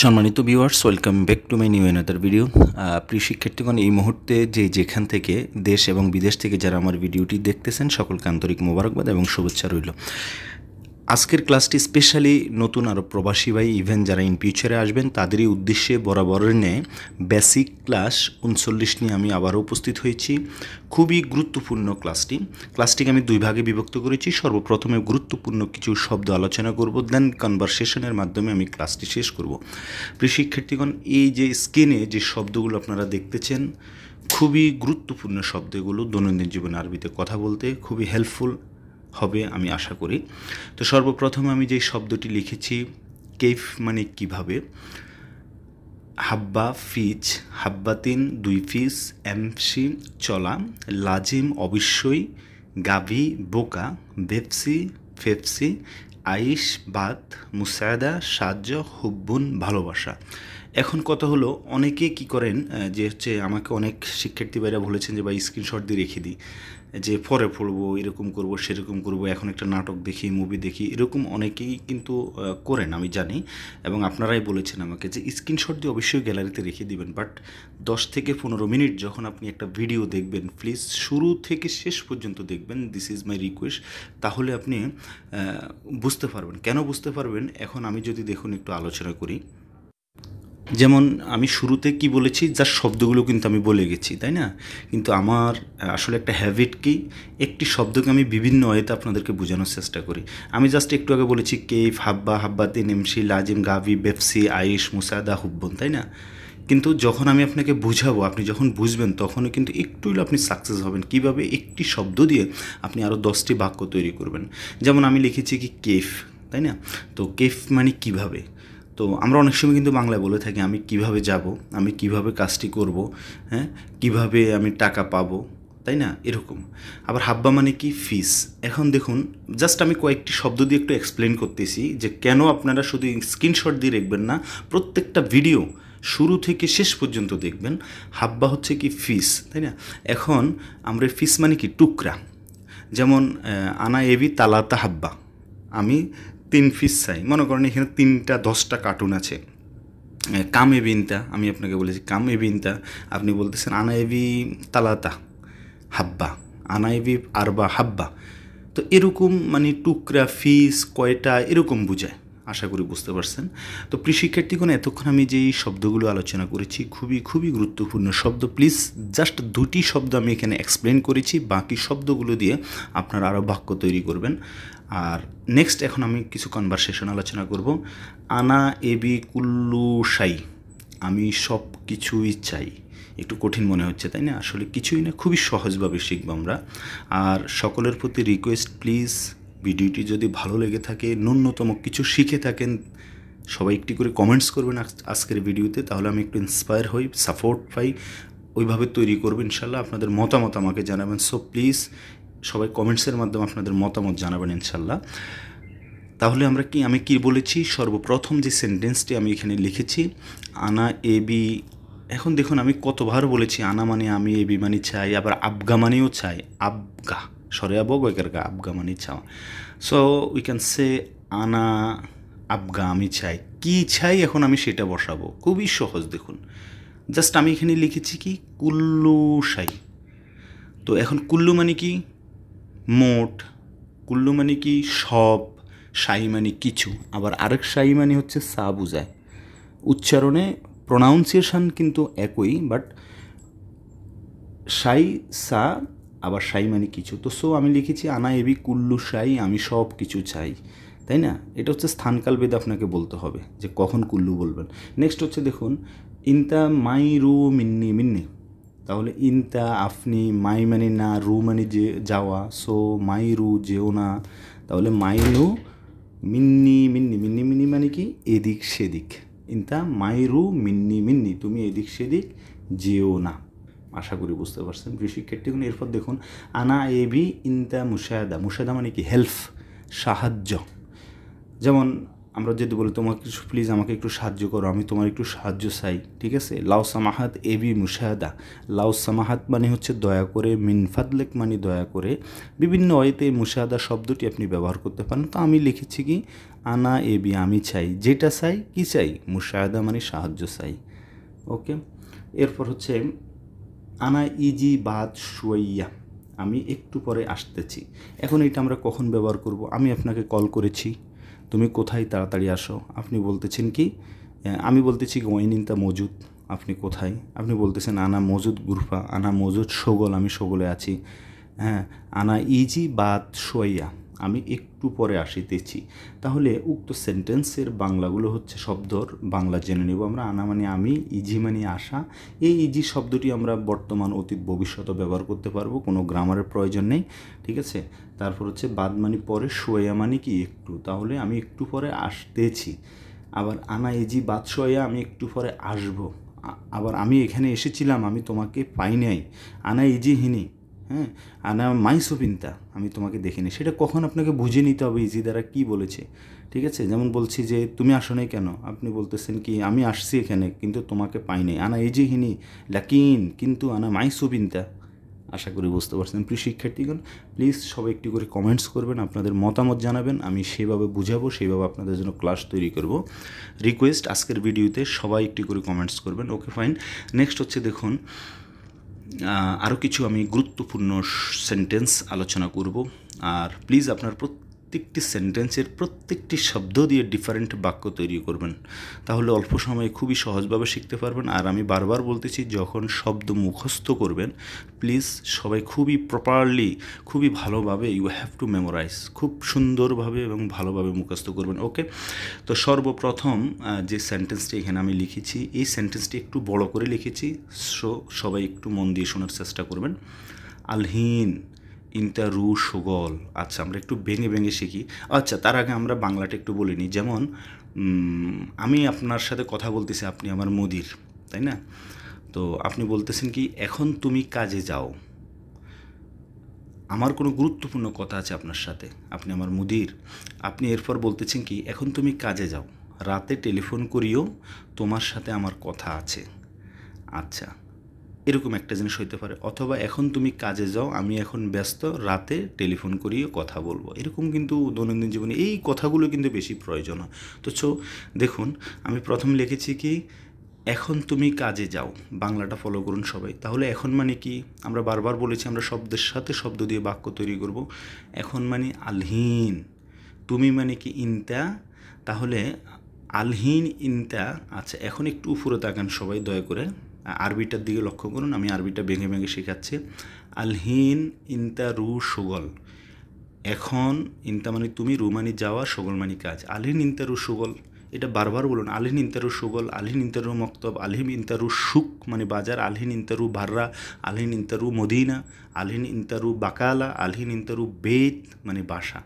সম্মানিত viewers welcome back to my new another video প্রিয় শিক্ষার্থীগণ এই মুহূর্তে যে যেখান থেকে দেশ এবং বিদেশ থেকে যারা আমার ভিডিওটি দেখতেছেন সকলকে আন্তরিক মোবারকবাদ এবং শুভেচ্ছা রইল আজকের ক্লাসটি স্পেশালি নতুন আরব প্রবাসী ভাই ইভেন যারা ইন ফিউচারে আসবেন তাদেরই উদ্দেশ্যে বরাবরের ন্যায় বেসিক ক্লাস উনচল্লিশ নিয়ে আমি আবারও উপস্থিত হয়েছি খুবই গুরুত্বপূর্ণ ক্লাসটি ক্লাসটিকে আমি দুই ভাগে বিভক্ত করেছি সর্বপ্রথমে গুরুত্বপূর্ণ কিছু শব্দ আলোচনা করব দেন কনভারসেশনের মাধ্যমে আমি ক্লাসটি শেষ করব প্রিয় শিক্ষার্থীগণ এই যে স্ক্রিনে যে শব্দগুলো আপনারা দেখতেছেন খুবই গুরুত্বপূর্ণ শব্দগুলো দৈনন্দিন জীবনে আরবিতে কথা বলতে খুবই হেল্পফুল হবে আমি আশা করি তো সর্বপ্রথম আমি যে শব্দটি লিখেছি কেফ মানে কিভাবে হাব্বা ফিচ হাব্বাতিন দুই ফিস এমসি চলা লাজিম অবশ্যই গাভি বোকা বেপসি ফেপসি আইস বাত মুসায়দা সাহায্য হুব্বুন ভালোবাসা এখন কথা হলো অনেকে কি করেন যে হচ্ছে আমাকে অনেক শিক্ষার্থী ভাইরা বলেছেন যে ভাই স্ক্রিনশট দিয়ে রেখে দিই যে পরে পড়বো এরকম করব সেরকম করব এখন একটা নাটক দেখি মুভি দেখি এরকম অনেকেই কিন্তু করেন আমি জানি এবং আপনারাই বলেছেন আমাকে যে স্ক্রিনশট দিয়ে অবশ্যই গ্যালারিতে রেখে দিবেন বাট দশ থেকে পনেরো মিনিট যখন আপনি একটা ভিডিও দেখবেন প্লিজ শুরু থেকে শেষ পর্যন্ত দেখবেন দিস ইজ মাই রিকোয়েস্ট তাহলে আপনি বুঝতে পারবেন কেন বুঝতে পারবেন এখন আমি যদি দেখুন একটু আলোচনা করি যেমন আমি শুরুতে কি বলেছি যার শব্দগুলো কিন্তু আমি বলে গেছি তাই না কিন্তু আমার আসলে একটা হ্যাবিট কি একটি শব্দকে আমি বিভিন্ন ওয়েতে আপনাদেরকে বোঝানোর চেষ্টা করি আমি জাস্ট একটু আগে বলেছি কেফ হাব্বা হাব্বাতে নেমসি লাজিম গাভি বেফসি আয়েশ মুসাদা হুব্বন তাই না কিন্তু যখন আমি আপনাকে বুঝাবো আপনি যখন বুঝবেন তখনও কিন্তু একটু হলে আপনি সাকসেস হবেন কিভাবে একটি শব্দ দিয়ে আপনি আরও দশটি বাক্য তৈরি করবেন যেমন আমি লিখেছি কি কেফ তাই না তো কেফ মানে কিভাবে তো আমরা অনেক সময় কিন্তু বাংলায় বলে থাকি আমি কিভাবে যাব আমি কিভাবে কাজটি করব হ্যাঁ কিভাবে আমি টাকা পাবো তাই না এরকম আবার হাব্বা মানে কি ফিস এখন দেখুন জাস্ট আমি কয়েকটি শব্দ দিয়ে একটু এক্সপ্লেন করতেছি যে কেন আপনারা শুধু স্ক্রিনশট দিয়ে রাখবেন না প্রত্যেকটা ভিডিও শুরু থেকে শেষ পর্যন্ত দেখবেন হাব্বা হচ্ছে কি ফিস তাই না এখন আমরা ফিস মানে কি টুকরা যেমন আনা এবি তালাতা হাব্বা আমি তিন ফিস চাই মনে করেন এখানে তিনটা দশটা কার্টুন আছে কামে বিনতা আমি আপনাকে বলেছি কামে বিনতা আপনি বলতেছেন আনাইবি তালাতা হাব্বা আনাইবি আরবা হাব্বা তো এরকম মানে টুকরা ফিস কয়টা এরকম বোঝায় আশা করি বুঝতে পারছেন তো প্রিয় এতক্ষণ আমি যেই শব্দগুলো আলোচনা করেছি খুবই খুবই গুরুত্বপূর্ণ শব্দ প্লিজ জাস্ট দুটি শব্দ আমি এখানে এক্সপ্লেন করেছি বাকি শব্দগুলো দিয়ে আপনারা আরও বাক্য তৈরি করবেন আর নেক্সট এখন আমি কিছু কনভারসেশন আলোচনা করব আনা এবি কুল্লু সাই আমি সব কিছুই চাই একটু কঠিন মনে হচ্ছে তাই না আসলে কিছুই না খুবই সহজভাবে শিখব আমরা আর সকলের প্রতি রিকোয়েস্ট প্লিজ ভিডিওটি যদি ভালো লেগে থাকে ন্যূনতম কিছু শিখে থাকেন সবাই একটি করে কমেন্টস করবেন আজকের ভিডিওতে তাহলে আমি একটু ইন্সপায়ার হই সাপোর্ট পাই ওইভাবে তৈরি করবো ইনশাল্লাহ আপনাদের মতামত আমাকে জানাবেন সো প্লিজ সবাই কমেন্টসের মাধ্যমে আপনাদের মতামত জানাবেন ইনশাল্লাহ তাহলে আমরা কি আমি কি বলেছি সর্বপ্রথম যে সেন্টেন্সটি আমি এখানে লিখেছি আনা এ বি এখন দেখুন আমি কতবার বলেছি আনা মানে আমি এ বি মানে চাই আবার আবগা মানেও চাই আবগা সরে আবো গয়কার গা আবগা মানে চাওয়া সো উই ক্যান সে আনা আবগা আমি চাই কি চাই এখন আমি সেটা বসাবো খুবই সহজ দেখুন জাস্ট আমি এখানে লিখেছি কি কুল্লু সাই তো এখন কুল্লু মানে কি মোট কুল্লু মানে কি সব সাই মানে কিছু আবার আরেক সাই মানে হচ্ছে সা বুঝায় উচ্চারণে প্রোনাউন্সিয়েশান কিন্তু একই বাট সাই সা আবার সাই মানে কিছু তো সো আমি লিখেছি আনা এবি কুল্লু সাই আমি সব কিছু চাই তাই না এটা হচ্ছে স্থানকাল বেদে আপনাকে বলতে হবে যে কখন কুল্লু বলবেন নেক্সট হচ্ছে দেখুন ইন্তা মাই রু মিন্নি মিন্নি তাহলে ইনতা আপনি মাই মানে না রু মানে যে যাওয়া সো মাই রু যেও না তাহলে মাই রু মিন্নি মিন্নি মিন্নি মিন্নি মানে কি এদিক সেদিক ইনতা মাই রু মিন্নি মিন্নি তুমি এদিক সেদিক যেও না আশা করি বুঝতে পারছেন প্রিয় শিক্ষার্থীগুলো এরপর দেখুন আনা এ বি ইনতা মুশায়দা মুশায়দা মানে কি হেল্প সাহায্য যেমন আমরা যদি বলি তোমাকে কিছু প্লিজ আমাকে একটু সাহায্য করো আমি তোমার একটু সাহায্য চাই ঠিক আছে লাউ সামাহাত এ বি মুশাহাদা লাউ সামাহাত মানে হচ্ছে দয়া করে মিনফাদলেক মানে দয়া করে বিভিন্ন অয়েতে মুশাহাদা শব্দটি আপনি ব্যবহার করতে পারেন তো আমি লিখেছি কি আনা এ বি আমি চাই যেটা চাই কি চাই মুশাহাদা মানে সাহায্য চাই ওকে এরপর হচ্ছে আনা ইজি বাদ শুয়াইয়া আমি একটু পরে আসতেছি এখন এটা আমরা কখন ব্যবহার করব আমি আপনাকে কল করেছি তুমি কোথায় তাড়াতাড়ি আসো আপনি বলতেছেন কি আমি বলতেছি ওয়াইনিনতা মজুদ আপনি কোথায় আপনি বলতেছেন আনা মজুদ গুরফা আনা মজুদ সগল আমি সগলে আছি হ্যাঁ আনা ইজি বাত শোয়া আমি একটু পরে আসিতেছি তাহলে উক্ত সেন্টেন্সের বাংলাগুলো হচ্ছে শব্দর বাংলা জেনে নেব আমরা আনা মানে আমি ইজি মানে আসা এই ইজি শব্দটি আমরা বর্তমান অতীত ভবিষ্যতে ব্যবহার করতে পারবো কোনো গ্রামারের প্রয়োজন নেই ঠিক আছে তারপর হচ্ছে বাদ মানে পরে শোয়া মানে কি একটু তাহলে আমি একটু পরে আসতেছি আবার আনা ইজি বাদ শোয়া আমি একটু পরে আসবো আবার আমি এখানে এসেছিলাম আমি তোমাকে পাই নাই আনা ইজি হিনি হ্যাঁ আনা সুবিন্তা আমি তোমাকে দেখিনি সেটা কখন আপনাকে বুঝে নিতে হবে ইজি দ্বারা কী বলেছে ঠিক আছে যেমন বলছি যে তুমি আসো নাই কেন আপনি বলতেছেন কি আমি আসছি এখানে কিন্তু তোমাকে পাই নাই আনা এই যে হিনি লাকিন কিন্তু আনা মাই সুবিন্তা আশা করি বুঝতে পারছেন প্রিয় শিক্ষার্থীগণ প্লিজ সবাই একটি করে কমেন্টস করবেন আপনাদের মতামত জানাবেন আমি সেভাবে বুঝাবো সেইভাবে আপনাদের জন্য ক্লাস তৈরি করব রিকোয়েস্ট আজকের ভিডিওতে সবাই একটি করে কমেন্টস করবেন ওকে ফাইন নেক্সট হচ্ছে দেখুন আরও কিছু আমি গুরুত্বপূর্ণ সেন্টেন্স আলোচনা করব আর প্লিজ আপনার প্রত্যেকটি সেন্টেন্সের প্রত্যেকটি শব্দ দিয়ে ডিফারেন্ট বাক্য তৈরি করবেন তাহলে অল্প সময়ে খুবই সহজভাবে শিখতে পারবেন আর আমি বারবার বলতেছি যখন শব্দ মুখস্থ করবেন প্লিজ সবাই খুবই প্রপারলি খুবই ভালোভাবে ইউ হ্যাভ টু মেমোরাইজ খুব সুন্দরভাবে এবং ভালোভাবে মুখস্থ করবেন ওকে তো সর্বপ্রথম যে সেন্টেন্সটি এখানে আমি লিখেছি এই সেন্টেন্সটি একটু বড় করে লিখেছি সো সবাই একটু মন দিয়ে শোনার চেষ্টা করবেন আলহীন ইন্তা রু সুগল আচ্ছা আমরা একটু ভেঙে ভেঙে শিখি আচ্ছা তার আগে আমরা বাংলাটা একটু বলে নিই যেমন আমি আপনার সাথে কথা বলতেছি আপনি আমার মুদির তাই না তো আপনি বলতেছেন কি এখন তুমি কাজে যাও আমার কোনো গুরুত্বপূর্ণ কথা আছে আপনার সাথে আপনি আমার মুদির আপনি এরপর বলতেছেন কি এখন তুমি কাজে যাও রাতে টেলিফোন করিও তোমার সাথে আমার কথা আছে আচ্ছা এরকম একটা জিনিস হইতে পারে অথবা এখন তুমি কাজে যাও আমি এখন ব্যস্ত রাতে টেলিফোন করিয়ে কথা বলবো এরকম কিন্তু দৈনন্দিন জীবনে এই কথাগুলো কিন্তু বেশি প্রয়োজন হয় তো ছো দেখুন আমি প্রথম লিখেছি কি এখন তুমি কাজে যাও বাংলাটা ফলো করুন সবাই তাহলে এখন মানে কি আমরা বারবার বলেছি আমরা শব্দের সাথে শব্দ দিয়ে বাক্য তৈরি করব এখন মানে আলহীন তুমি মানে কি ইনতা তাহলে আলহীন ইনতা আচ্ছা এখন একটু উপরে তাকান সবাই দয়া করে আরবিটার দিকে লক্ষ্য করুন আমি আরবিটা ভেঙে ভেঙে শেখাচ্ছি আলহিন ইনতা রু সুগল এখন ইনতা মানে তুমি রুমানি যাওয়া সুগল মানে কাজ আলহিন ইনতা রু সুগল এটা বারবার বলুন আলহিন ইন্তারু সুগল আলহিন ইন্তারু মক্তব আলহিম ইন্তারু সুখ মানে বাজার আলহিন ইন্তারু ভাররা আলহিন ইন্তারু মদিনা আলহিন ইন্তারু বাকালা আলহিন ইন্তারু বেত মানে বাসা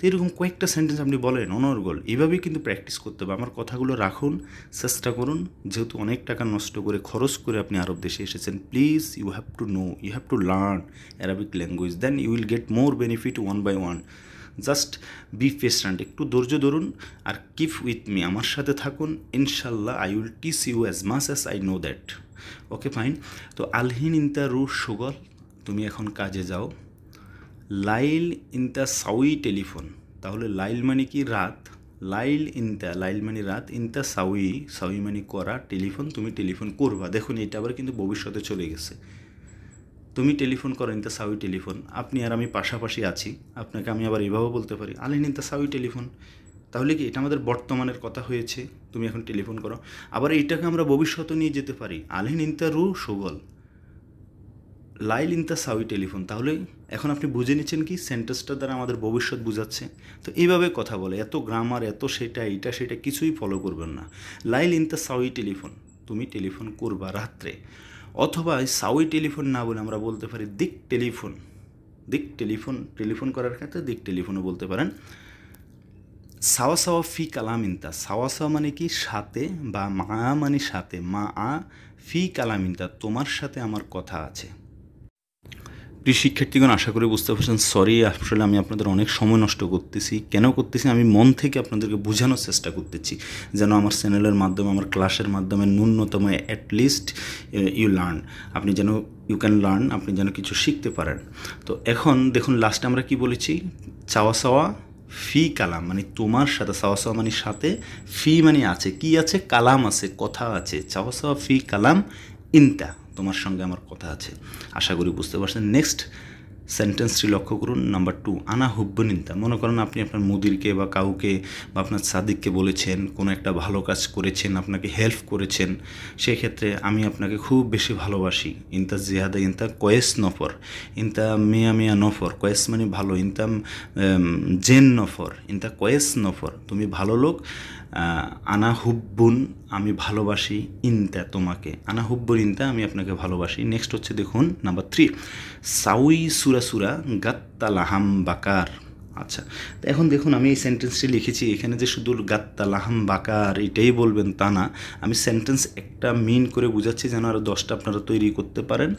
তো এরকম কয়েকটা সেন্টেন্স আপনি বলেন অনর্গল এভাবেই কিন্তু প্র্যাকটিস করতে হবে আমার কথাগুলো রাখুন চেষ্টা করুন যেহেতু অনেক টাকা নষ্ট করে খরচ করে আপনি আরব দেশে এসেছেন please you have to know you have to learn Arabic language then you will get more benefit one by one just be patient একটু ধৈর্য ধরুন আর কিপ উইথ মি আমার সাথে থাকুন ইনশাল্লাহ I will teach you as much as I know that okay fine তো আলহিন ইন্তা রু সুগল তুমি এখন কাজে যাও লাইল ইন দ্য সাউই টেলিফোন তাহলে লাইল মানে কি রাত লাইল ইন দ্য লাইল মানে রাত ইন দ্য সাউই সাউই মানে করা টেলিফোন তুমি টেলিফোন করবা দেখুন এটা আবার কিন্তু ভবিষ্যতে চলে গেছে তুমি টেলিফোন করো ইন দ্য সাউই টেলিফোন আপনি আর আমি পাশাপাশি আছি আপনাকে আমি আবার এভাবে বলতে পারি আলিন দ্য সাউই টেলিফোন তাহলে কি এটা আমাদের বর্তমানের কথা হয়েছে তুমি এখন টেলিফোন করো আবার এটাকে আমরা ভবিষ্যতে নিয়ে যেতে পারি আলিন ইনতা রু সুগল লাইল ইন দ্য সাউই টেলিফোন তাহলে এখন আপনি বুঝে নিচ্ছেন কি সেন্টেন্সটা দ্বারা আমাদের ভবিষ্যৎ বুঝাচ্ছে তো এইভাবে কথা বলে এত গ্রামার এত সেটা এটা সেটা কিছুই ফলো করবেন না লাইল ইন দ্য সাউই টেলিফোন তুমি টেলিফোন করবা রাত্রে অথবা সাউই টেলিফোন না বলে আমরা বলতে পারি দিক টেলিফোন দিক টেলিফোন টেলিফোন করার ক্ষেত্রে দিক টেলিফোনও বলতে পারেন সাওয়া সাওয়া ফি কালামিনতা সাওয়া সাওয়া মানে কি সাথে বা মা মানে সাথে মা আ ফি কালামিনতা তোমার সাথে আমার কথা আছে প্রিয় শিক্ষার্থীগণ আশা করি বুঝতে পারছেন সরি আসলে আমি আপনাদের অনেক সময় নষ্ট করতেছি কেন করতেছি আমি মন থেকে আপনাদেরকে বোঝানোর চেষ্টা করতেছি যেন আমার চ্যানেলের মাধ্যমে আমার ক্লাসের মাধ্যমে ন্যূনতম অ্যাটলিস্ট ইউ লার্ন আপনি যেন ইউ ক্যান লার্ন আপনি যেন কিছু শিখতে পারেন তো এখন দেখুন লাস্টে আমরা কি বলেছি চাওয়া চাওয়া ফি কালাম মানে তোমার সাথে চাওয়া সাওয়া মানে সাথে ফি মানে আছে কি আছে কালাম আছে কথা আছে চাওয়া চাওয়া ফি কালাম ইন্তা তোমার সঙ্গে আমার কথা আছে আশা করি বুঝতে পারছেন নেক্সট সেন্টেন্সটি লক্ষ্য করুন নাম্বার টু আনা হুব্বনিন্তা মনে করেন আপনি আপনার মুদিরকে বা কাউকে বা আপনার সাদিককে বলেছেন কোনো একটা ভালো কাজ করেছেন আপনাকে হেল্প করেছেন সেক্ষেত্রে আমি আপনাকে খুব বেশি ভালোবাসি ইনতা জিহাদা ইনতা কয়েস নফর ইনতা মিয়া মিয়া নফর কয়েস মানে ভালো ইনতাম জেন নফর ইনতা কয়েস নফর তুমি ভালো লোক আনা হুব্বুন আমি ভালোবাসি ইনতা তোমাকে আনা হুব্বর ইনতা আমি আপনাকে ভালোবাসি নেক্সট হচ্ছে দেখুন নাম্বার থ্রি সাউই সুরা সুরা লাহাম বাকার আচ্ছা তো এখন দেখুন আমি এই সেন্টেন্সটি লিখেছি এখানে যে শুধু গাত্তা লাহাম বাকার এটাই বলবেন তা না আমি সেন্টেন্স একটা মিন করে বুঝাচ্ছি যেন আরও দশটা আপনারা তৈরি করতে পারেন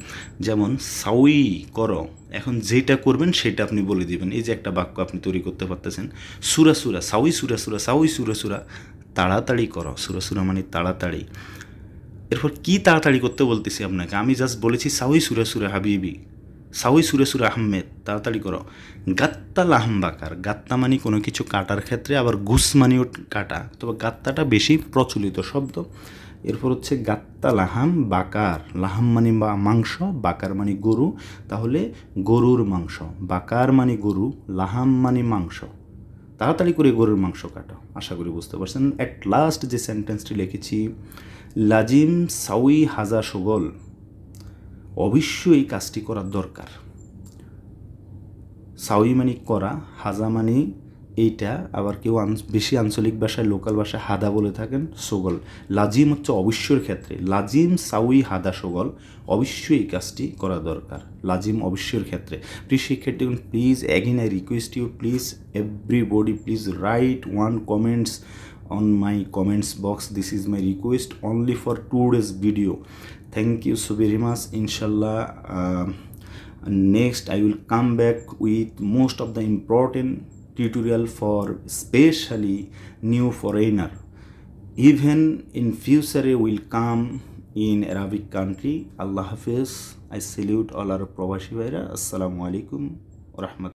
যেমন সাউই করো এখন যেটা করবেন সেটা আপনি বলে দিবেন এই যে একটা বাক্য আপনি তৈরি করতে পারতেছেন সুরা সুরা সাউই সুরা সুরা সাউই সুরা সুরা তাড়াতাড়ি করো সুরাসুরা মানে তাড়াতাড়ি এরপর কি তাড়াতাড়ি করতে বলতেছি আপনাকে আমি জাস্ট বলেছি সাউই সুরাসুরা হাবিবি সাউই সুরেসুর আহমেদ তাড়াতাড়ি করো গাত্তা বাকার গাত্তা মানে কোনো কিছু কাটার ক্ষেত্রে আবার গুস মানেও কাটা তবে গাত্তাটা বেশি প্রচলিত শব্দ এরপর হচ্ছে গাত্তা লাহাম বাকার লাহাম মানে বা মাংস বাকার মানে গরু তাহলে গরুর মাংস বাকার মানে গরু লাহাম মানে মাংস তাড়াতাড়ি করে গরুর মাংস কাটা আশা করি বুঝতে পারছেন অ্যাট লাস্ট যে সেন্টেন্সটি লিখেছি লাজিম সাউই হাজা সুগল অবশ্যই কাজটি করার দরকার সাউই মানে করা হাজা মানে এইটা আবার কেউ বেশি আঞ্চলিক ভাষায় লোকাল ভাষায় হাদা বলে থাকেন সোগল লাজিম হচ্ছে অবশ্যর ক্ষেত্রে লাজিম সাউই হাদা সোগল অবশ্যই এই কাজটি করা দরকার লাজিম অবশ্যর ক্ষেত্রে প্লিজ শিক্ষার্থী please again I request you please everybody please write one comments on my comments box this is my request only for two days video thank you so very much ইনশাল্লাহ next I will come back with most of the important tutorial for specially new foreigner even in future will come in arabic country allah hafiz i salute all our probashi vaira assalamu alaikum